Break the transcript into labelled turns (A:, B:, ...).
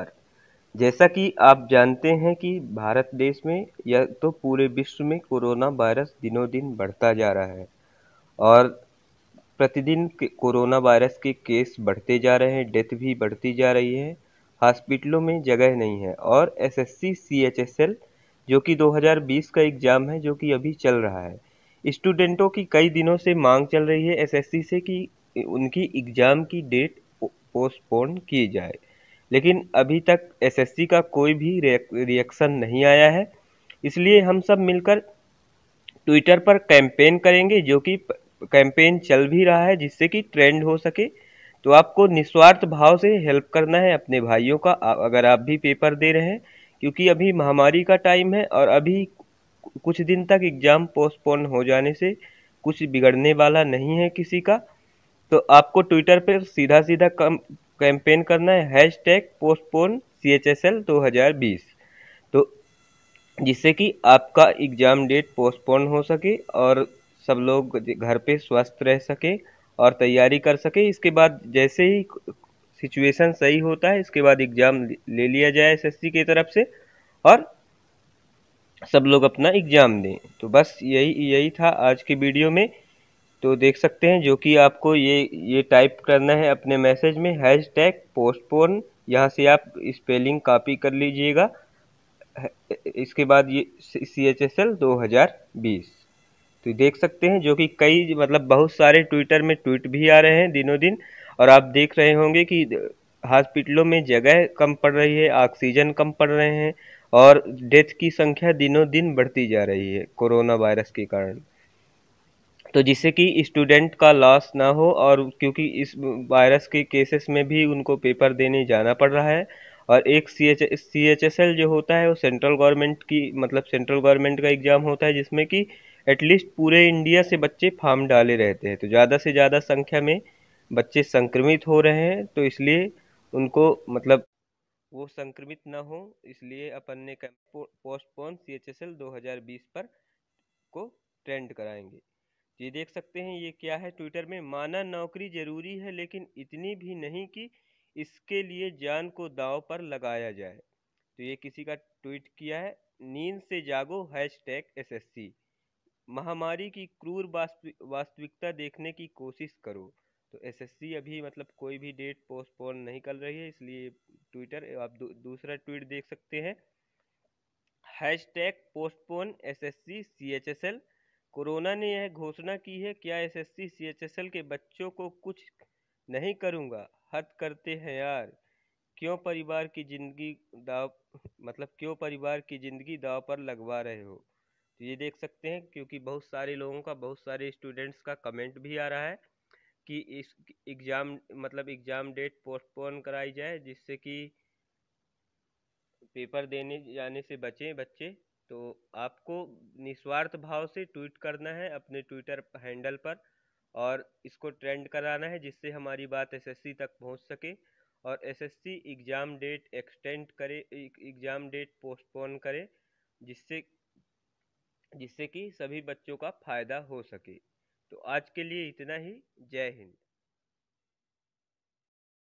A: नमस्कार जैसा कि आप जानते हैं कि भारत देश में या तो पूरे विश्व में कोरोना वायरस दिनों दिन बढ़ता जा रहा है और प्रतिदिन कोरोना वायरस के केस बढ़ते जा रहे हैं डेथ भी बढ़ती जा रही है हॉस्पिटलों में जगह नहीं है और एसएससी सीएचएसएल जो कि 2020 का एग्ज़ाम है जो कि अभी चल रहा है स्टूडेंटों की कई दिनों से मांग चल रही है एसएससी से कि उनकी एग्ज़ाम की डेट पोस्टपोन की जाए लेकिन अभी तक एसएससी का कोई भी रिएक्शन नहीं आया है इसलिए हम सब मिलकर ट्विटर पर कैंपेन करेंगे जो कि कैंपेन चल भी रहा है जिससे कि ट्रेंड हो सके तो आपको निस्वार्थ भाव से हेल्प करना है अपने भाइयों का अगर आप भी पेपर दे रहे हैं क्योंकि अभी महामारी का टाइम है और अभी कुछ दिन तक एग्ज़ाम पोस्टपोन हो जाने से कुछ बिगड़ने वाला नहीं है किसी का तो आपको ट्विटर पर सीधा सीधा कम कैंपेन करना है hashtag postpone C H S L दो हज़ार बीस तो जिससे कि आपका एग्ज़ाम डेट पोस्टपोन हो सके और सब लोग घर पे स्वस्थ रह सके और तैयारी कर सके इसके बाद जैसे ही सिचुएशन सही होता है इसके बाद एग्ज़ाम ले लिया जाए एस की तरफ से और सब लोग अपना एग्ज़ाम दें तो बस यही यही था आज के वीडियो में तो देख सकते हैं जो कि आपको ये ये टाइप करना है अपने मैसेज में हैश टैग पोस्टपोन यहाँ से आप स्पेलिंग कॉपी कर लीजिएगा इसके बाद ये सी एच एस एल दो हज़ार बीस तो देख सकते हैं जो कि कई मतलब बहुत सारे ट्विटर में ट्वीट भी आ रहे हैं दिनों दिन और आप देख रहे होंगे कि हॉस्पिटलों में जगह कम पड़ रही है ऑक्सीजन कम पड़ रहे हैं और डेथ की संख्या दिनों दिन बढ़ती जा रही है कोरोना वायरस के कारण तो जिससे कि स्टूडेंट का लॉस ना हो और क्योंकि इस वायरस के केसेस में भी उनको पेपर देने जाना पड़ रहा है और एक C H C H S L जो होता है वो सेंट्रल गवर्नमेंट की मतलब सेंट्रल गवर्नमेंट का एग्ज़ाम होता है जिसमें कि एटलीस्ट पूरे इंडिया से बच्चे फार्म डाले रहते हैं तो ज़्यादा से ज़्यादा संख्या में बच्चे संक्रमित हो रहे हैं तो इसलिए उनको मतलब वो संक्रमित ना हो इसलिए अपन ने postpone C H S L दो हज़ार बीस पर को ट्रेंड कराएंगे तो ये देख सकते हैं ये क्या है ट्विटर में माना नौकरी जरूरी है लेकिन इतनी भी नहीं कि इसके लिए जान को दाव पर लगाया जाए तो ये किसी का ट्वीट किया है नींद से जागो हैश टैग एस महामारी की क्रूर वास्तविकता देखने की कोशिश करो तो एसएससी अभी मतलब कोई भी डेट पोस्टपोन नहीं कर रही है इसलिए ट्विटर आप दू, दूसरा ट्वीट देख सकते हैं hashtag postpone S S C C H S L corona ने यह घोषणा की है क्या एसएससी सीएचएसएल के बच्चों को कुछ नहीं करूंगा हद करते हैं यार क्यों परिवार की जिंदगी दाव मतलब क्यों परिवार की जिंदगी दाव पर लगवा रहे हो तो ये देख सकते हैं क्योंकि बहुत सारे लोगों का बहुत सारे स्टूडेंट्स का कमेंट भी आ रहा है कि इस एग्ज़ाम मतलब एग्ज़ाम डेट पोस्टपोन कराई जाए जिससे कि पेपर देने जाने से बचें बच्चे तो आपको निस्वार्थ भाव से ट्वीट करना है अपने ट्विटर हैंडल पर और इसको ट्रेंड कराना है जिससे हमारी बात एसएससी तक पहुंच सके और एसएससी एग्ज़ाम डेट एक्सटेंड करे एग्ज़ाम डेट पोस्टपोन करे जिससे जिससे कि सभी बच्चों का फ़ायदा हो सके तो आज के लिए इतना ही जय हिंद